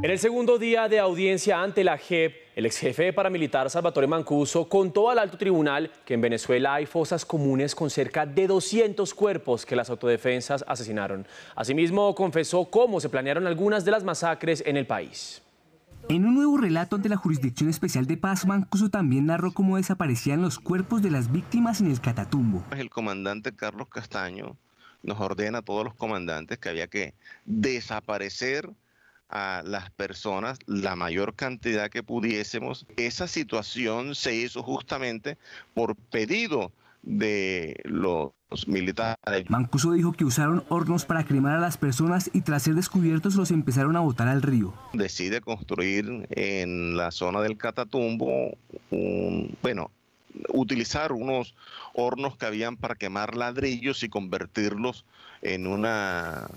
En el segundo día de audiencia ante la JEP, el ex jefe paramilitar Salvatore Mancuso contó al alto tribunal que en Venezuela hay fosas comunes con cerca de 200 cuerpos que las autodefensas asesinaron. Asimismo, confesó cómo se planearon algunas de las masacres en el país. En un nuevo relato ante la Jurisdicción Especial de Paz, Mancuso también narró cómo desaparecían los cuerpos de las víctimas en el Catatumbo. El comandante Carlos Castaño nos ordena a todos los comandantes que había que desaparecer a las personas la mayor cantidad que pudiésemos. Esa situación se hizo justamente por pedido de los militares. Mancuso dijo que usaron hornos para cremar a las personas y tras ser descubiertos los empezaron a botar al río. Decide construir en la zona del Catatumbo un, bueno, utilizar unos hornos que habían para quemar ladrillos y convertirlos en una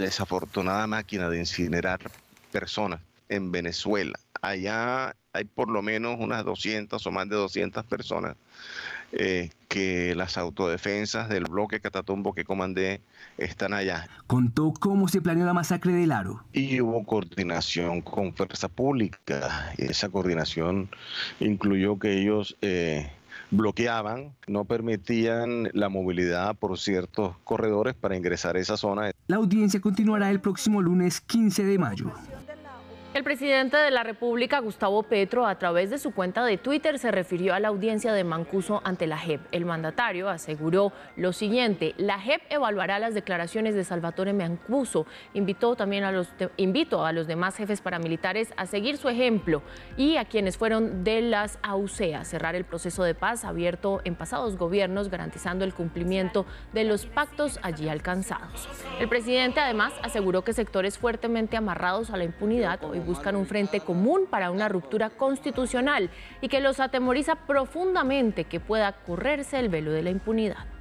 desafortunada máquina de incinerar personas en Venezuela. Allá hay por lo menos unas 200 o más de 200 personas eh, que las autodefensas del bloque Catatumbo que comandé están allá. Contó cómo se planeó la masacre de Aro. Y hubo coordinación con Fuerza Pública. Esa coordinación incluyó que ellos eh, bloqueaban, no permitían la movilidad por ciertos corredores para ingresar a esa zona. La audiencia continuará el próximo lunes 15 de mayo. El presidente de la República, Gustavo Petro, a través de su cuenta de Twitter se refirió a la audiencia de Mancuso ante la JEP. El mandatario aseguró lo siguiente, la JEP evaluará las declaraciones de Salvatore Mancuso. Invitó también a los, invito a los demás jefes paramilitares a seguir su ejemplo y a quienes fueron de las AUCEA, cerrar el proceso de paz abierto en pasados gobiernos, garantizando el cumplimiento de los pactos allí alcanzados. El presidente además aseguró que sectores fuertemente amarrados a la impunidad buscan un frente común para una ruptura constitucional y que los atemoriza profundamente que pueda correrse el velo de la impunidad.